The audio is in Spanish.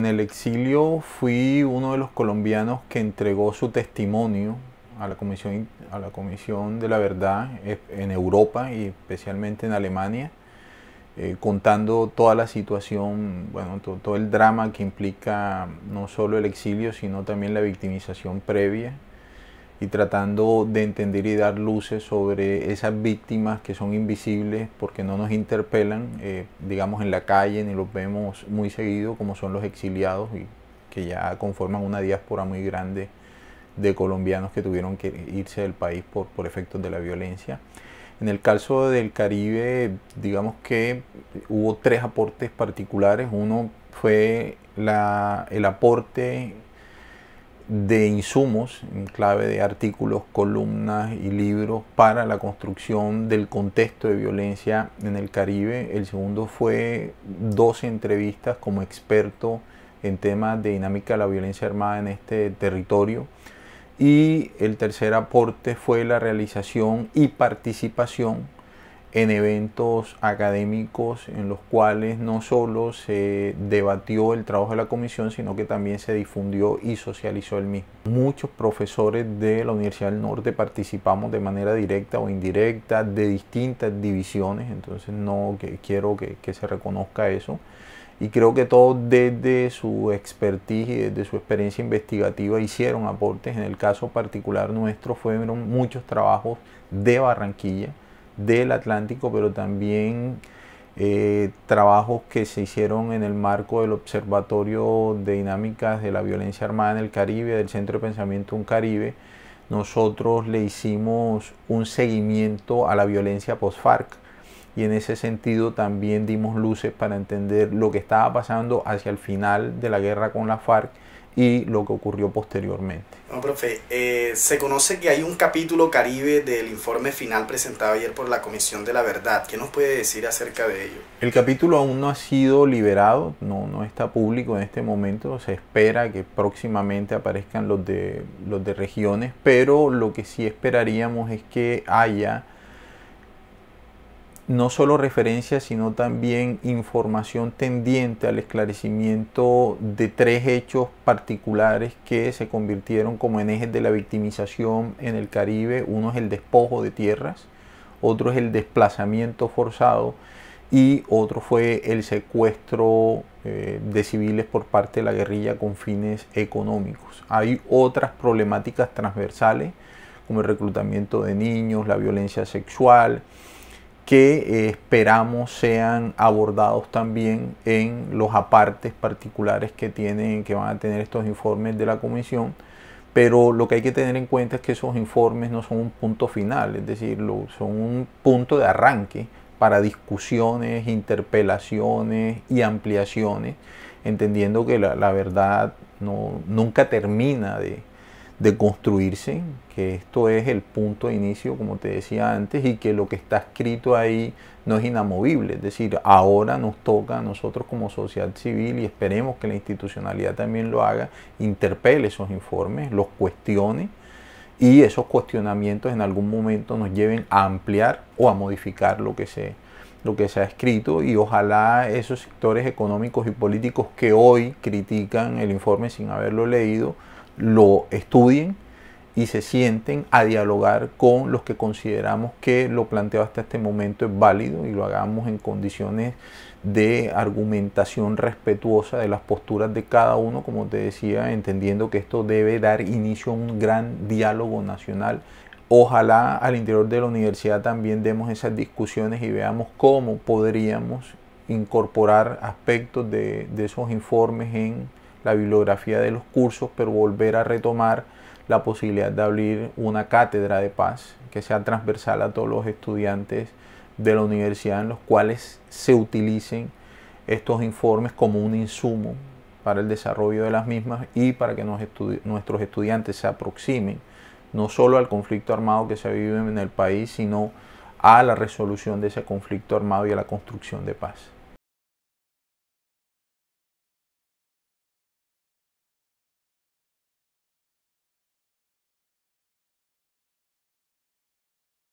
En el exilio fui uno de los colombianos que entregó su testimonio a la Comisión, a la comisión de la Verdad e, en Europa y especialmente en Alemania, eh, contando toda la situación, bueno, todo el drama que implica no solo el exilio, sino también la victimización previa y tratando de entender y dar luces sobre esas víctimas que son invisibles porque no nos interpelan, eh, digamos, en la calle, ni los vemos muy seguido, como son los exiliados, y que ya conforman una diáspora muy grande de colombianos que tuvieron que irse del país por, por efectos de la violencia. En el caso del Caribe, digamos que hubo tres aportes particulares. Uno fue la, el aporte de insumos en clave de artículos, columnas y libros para la construcción del contexto de violencia en el Caribe. El segundo fue dos entrevistas como experto en temas de dinámica de la violencia armada en este territorio. Y el tercer aporte fue la realización y participación en eventos académicos en los cuales no solo se debatió el trabajo de la comisión, sino que también se difundió y socializó el mismo. Muchos profesores de la Universidad del Norte participamos de manera directa o indirecta de distintas divisiones, entonces no que quiero que, que se reconozca eso. Y creo que todos desde su expertise y desde su experiencia investigativa hicieron aportes. En el caso particular nuestro fueron muchos trabajos de Barranquilla del Atlántico, pero también eh, trabajos que se hicieron en el marco del Observatorio de Dinámicas de la Violencia Armada en el Caribe, del Centro de Pensamiento Un Caribe. Nosotros le hicimos un seguimiento a la violencia post-FARC y en ese sentido también dimos luces para entender lo que estaba pasando hacia el final de la guerra con la FARC y lo que ocurrió posteriormente. No, profe, eh, se conoce que hay un capítulo Caribe del informe final presentado ayer por la Comisión de la Verdad. ¿Qué nos puede decir acerca de ello? El capítulo aún no ha sido liberado, no, no está público en este momento. Se espera que próximamente aparezcan los de, los de regiones, pero lo que sí esperaríamos es que haya no solo referencias, sino también información tendiente al esclarecimiento de tres hechos particulares que se convirtieron como en ejes de la victimización en el Caribe. Uno es el despojo de tierras, otro es el desplazamiento forzado y otro fue el secuestro eh, de civiles por parte de la guerrilla con fines económicos. Hay otras problemáticas transversales como el reclutamiento de niños, la violencia sexual, que eh, esperamos sean abordados también en los apartes particulares que tienen, que van a tener estos informes de la comisión. Pero lo que hay que tener en cuenta es que esos informes no son un punto final, es decir, son un punto de arranque para discusiones, interpelaciones y ampliaciones, entendiendo que la, la verdad no, nunca termina de, de construirse, que esto es el punto de inicio, como te decía antes, y que lo que está escrito ahí no es inamovible. Es decir, ahora nos toca a nosotros como sociedad civil, y esperemos que la institucionalidad también lo haga, interpele esos informes, los cuestione, y esos cuestionamientos en algún momento nos lleven a ampliar o a modificar lo que se, lo que se ha escrito y ojalá esos sectores económicos y políticos que hoy critican el informe sin haberlo leído, lo estudien y se sienten a dialogar con los que consideramos que lo planteado hasta este momento es válido y lo hagamos en condiciones de argumentación respetuosa de las posturas de cada uno, como te decía, entendiendo que esto debe dar inicio a un gran diálogo nacional. Ojalá al interior de la universidad también demos esas discusiones y veamos cómo podríamos incorporar aspectos de, esos informes en la bibliografía de los cursos, pero volver a retomar la posibilidad de abrir una cátedra de paz que sea transversal a todos los estudiantes de la universidad en los cuales se utilicen estos informes como un insumo para el desarrollo de las mismas y para que nuestros estudiantes se aproximen no solo al conflicto armado que se vive en el país, sino a la resolución de ese conflicto armado y a la construcción de paz.